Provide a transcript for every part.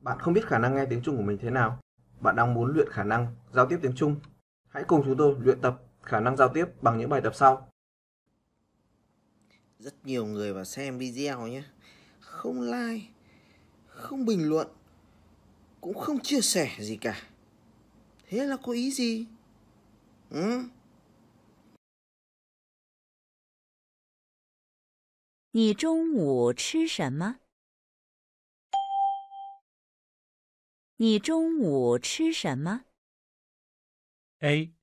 Bạn không biết khả năng nghe tiếng Trung của mình thế nào? Bạn đang muốn luyện khả năng giao tiếp tiếng Trung? Hãy cùng chúng tôi luyện tập khả năng giao tiếp bằng những bài tập sau. Rất nhiều người vào xem video nhé. Không like, không bình luận, cũng không chia sẻ gì cả. Thế là có ý gì? Ừ? 你中午吃什么？你中午吃什么？A，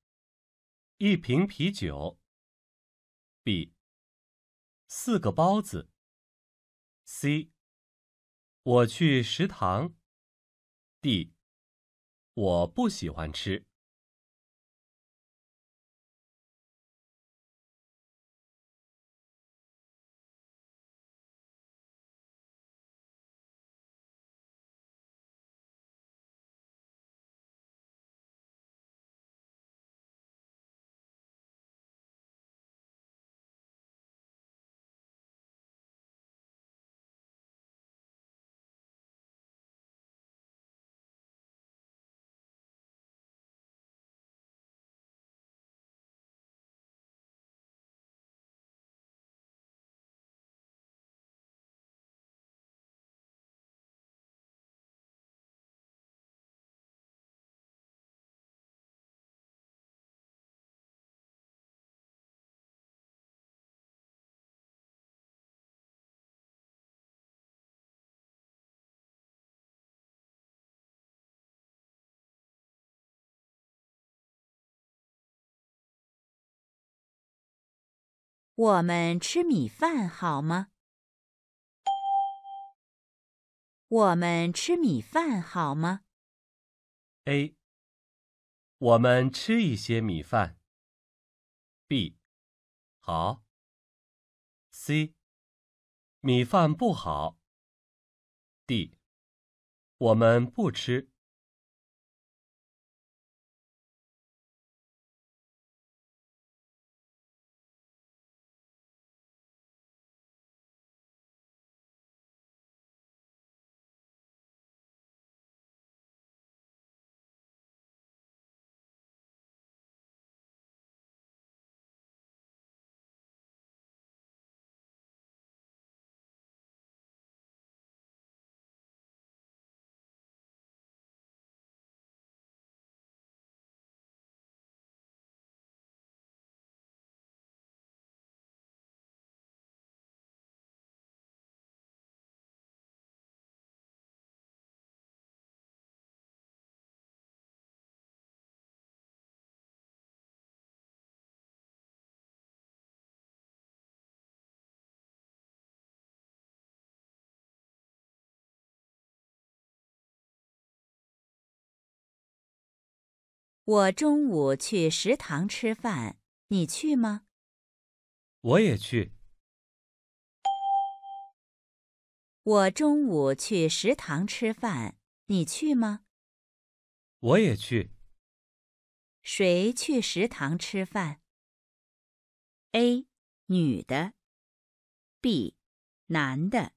一瓶啤酒。B，四个包子。C，我去食堂。D，我不喜欢吃。我们吃米饭好吗？我们吃米饭好吗？A. 我们吃一些米饭。B. 好。C. 米饭不好。D. 我们不吃。我中午去食堂吃饭，你去吗？我也去。我中午去食堂吃饭，你去吗？我也去。谁去食堂吃饭？A，女的。B，男的。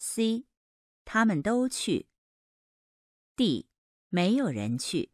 C，他们都去。D，没有人去。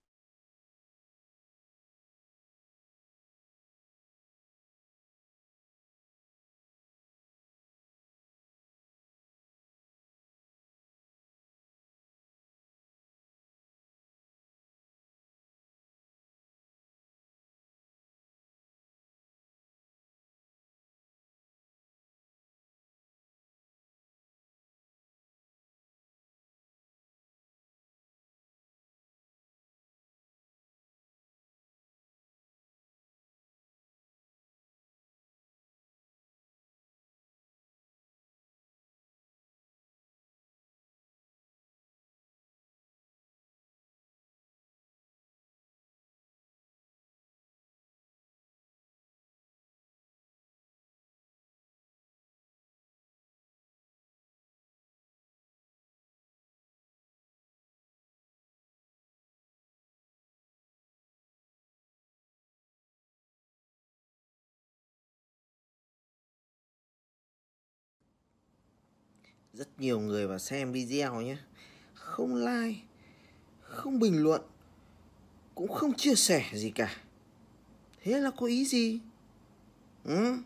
rất nhiều người vào xem video nhé không like không bình luận cũng không chia sẻ gì cả thế là có ý gì ừ?